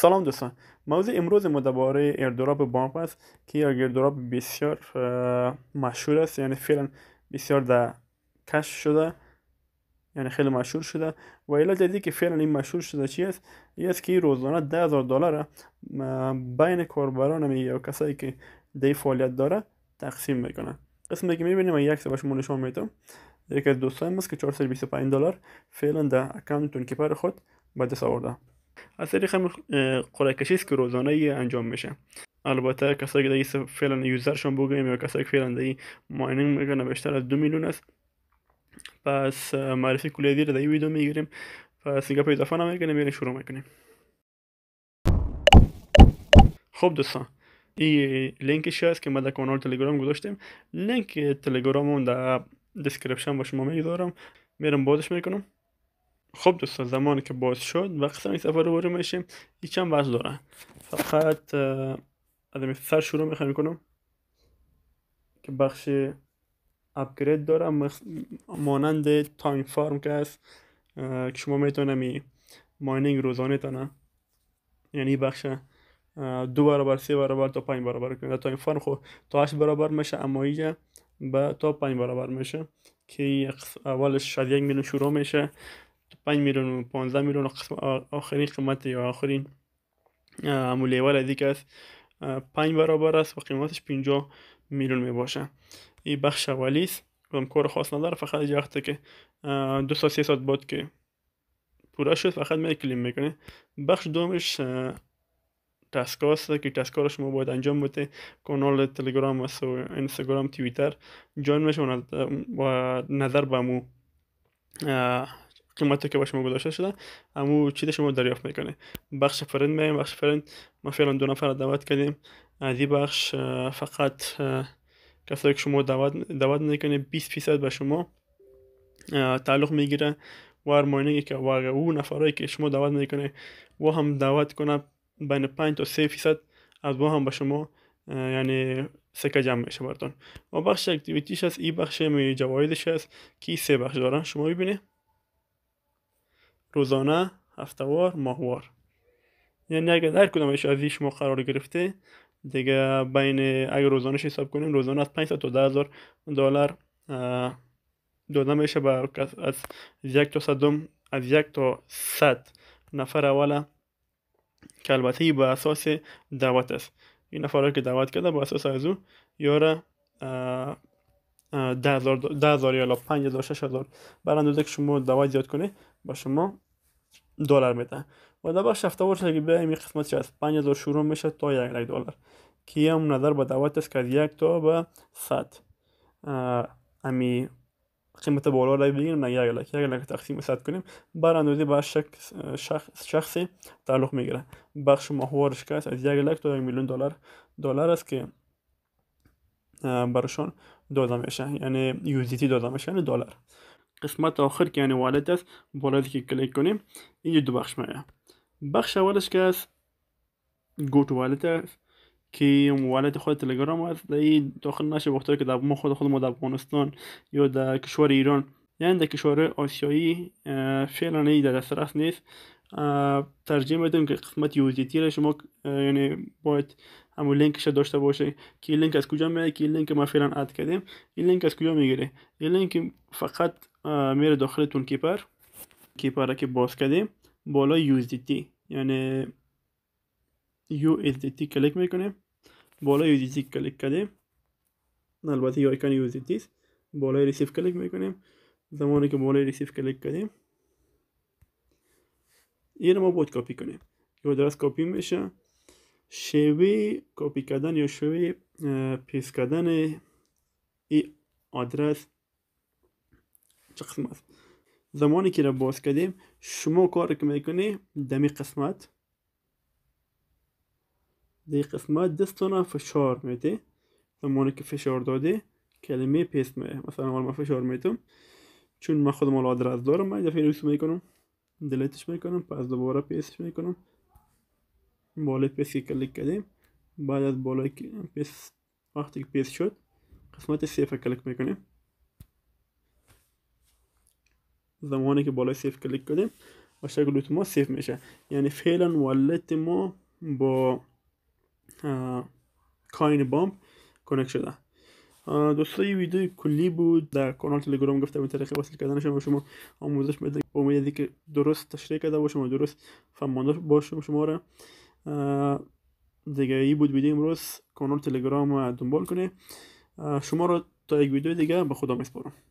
سلام دوستان موضوع امروز ما درباره ایردراپ بامپ است که یک ایردراپ بسیار مشهور است یعنی فعلا بسیار در کش شده یعنی خیلی مشهور شده و علت دیگه که فعلا این مشهور شده چی است این است که روزانه 10000 دلار بین کاربران یا کسایی که دی فعالیت داره تقسیم میکنه قسمی که میبینیم من یک سبش نشان میدم یکی از دوستان است که 425 دلار فعلا در اکانتون کیپر خود به دست آورده از طریق همین قرعه کشی است که روزانه انجام میشه البته کسایی که فعلا یوزرشون بگیم یا کسایی که فعلا دی ماینینگ میکنه بیشتر از دو میلیون است پس معرفی کلیدی رو در ویدیو میگیریم پس دیگه هم میکنیم میریم شروع میکنیم خب دوستان این لینکش هست که ما در کانال تلگرام گذاشتیم لینک تلگراممون در دسکریپشن با شما میگذارم میرم بازش میکنم خب دوستان زمانی که باز شد وقتی این سفر رو میشیم یکم وقت دارن فقط از سر شروع میخوایم کنم که بخش اپگرید داره مانند تایم فارم که هست که شما میتونم ماینینگ روزانه تانه یعنی بخش دو برابر سه برابر تا پنج برابر کنید تا این فرم خب تا هشت برابر میشه اما اینجا به تا پنج برابر میشه که اولش شاید یک میلیون شروع میشه 5 میلیون و 15 میلیون قسم آخرین قیمت یا آخرین ملیول دیگه است 5 برابر است و قیمتش 50 میلیون می باشه این بخش اولی است کدام کار خاص نداره فقط یه که دو سال سه ساعت بعد که پورا شد فقط می کلیم میکنه بخش دومش تسکا است که تسکا رو شما باید انجام بده کانال تلگرام است و اینستاگرام توییتر جان میشه و نظر به مو قیمتی که با شما گذاشته شده امو چیده شما دریافت میکنه بخش فرند میایم بخش فرند ما فعلا دو نفر دعوت کردیم ازی بخش فقط کسایی که شما دعوت دعوت میکنه 20 فیصد به شما تعلق میگیره و ارمانه که واقع او نفرایی که شما دعوت میکنه و هم دعوت کنه بین 5 تا 3 فیصد از با هم به شما یعنی سکه جمع میشه براتون و بخش اکتیویتیش هست ای بخش جوایدش هست که سه بخش دارن شما ببینید روزانه هفتوار ماهوار یعنی اگر هر کدامش از این شما قرار گرفته دیگه بین اگر روزانه حساب کنیم روزانه از 500 تا 10000 دلار داده میشه به از یک تا صدم از یک تا صد نفر اول که البته به اساس دعوت است این نفر که دعوت کرده به اساس از او یاره ده هزار یا پنج هزار شش هزار بر که شما دعوت زیاد کنه با شما دلار میدن و در بخش هفته ورس اگه به این قسمت از 5000 شروع میشه تا یک لک دلار که هم نظر به دعوت است که یک تا به صد امی قیمت بالا را بگیریم نه یک لک یک لک تقسیم ست کنیم بر اندوزی به شخص شخصی تعلق میگیره بخش محورش که از یک لک تا یک میلیون دلار دلار است که برشان داده میشه یعنی یوزیتی داده میشه یعنی دلار قسمت آخر که یعنی والد است که کلیک کنیم این دو بخش میاد بخش اولش که است گوت والد است که والد خود تلگرام است در داخل نشه وقتی که در ما خود خود ما در افغانستان یا در کشور ایران یعنی در کشور آسیایی فعلا ای در دسترس نیست ترجیح میدم که قسمت یوزیتی را شما یعنی باید همون لینکش داشته باشه که لینک از کجا میاد که لینک ما فعلا اد کردیم این لینک از کجا میگیره این لینک فقط میره داخل تون کیپر کیپر را که باز کردیم بالا یوزدیتی یعنی یو تی کلیک میکنیم بالا یوزدیتی کلیک کردیم البته یو آیکن یوزدیتی است بالا ریسیف کلیک میکنیم زمانی که بالا ریسیف کلیک کردیم این ما باید کپی کنیم یا درست کپی میشه شیوه کپی کردن یا شوی پیس کردن این آدرس چه قسمت زمانی که را باز کردیم شما کار که میکنی دمی قسمت دی قسمت دستان فشار میده زمانی که فشار داده کلمه پیس میده مثلا اول من فشار میدم چون من خودم آدرس دارم من دفعه روز میکنم دلیتش میکنم پس دوباره پیسش میکنم بالا پیسی کلیک کردیم بعد از بالای پیس وقتی که پیس شد قسمت سیف کلیک میکنیم زمانی که بالای سیف کلیک کردیم و شکل ما سیف میشه یعنی فعلا والت ما با کاین بامپ کنک شده دوستان این ویدیو کلی بود در کانال تلگرام گفتم این طریقه وصل کردنش به شما آموزش میده امید که درست تشریح کرده باشم و درست فهمانده باشم شما را دیگه ای بود ویدیو امروز کانال تلگرام دنبال کنه شما رو تا یک ویدیو دیگه به خدا میسپارم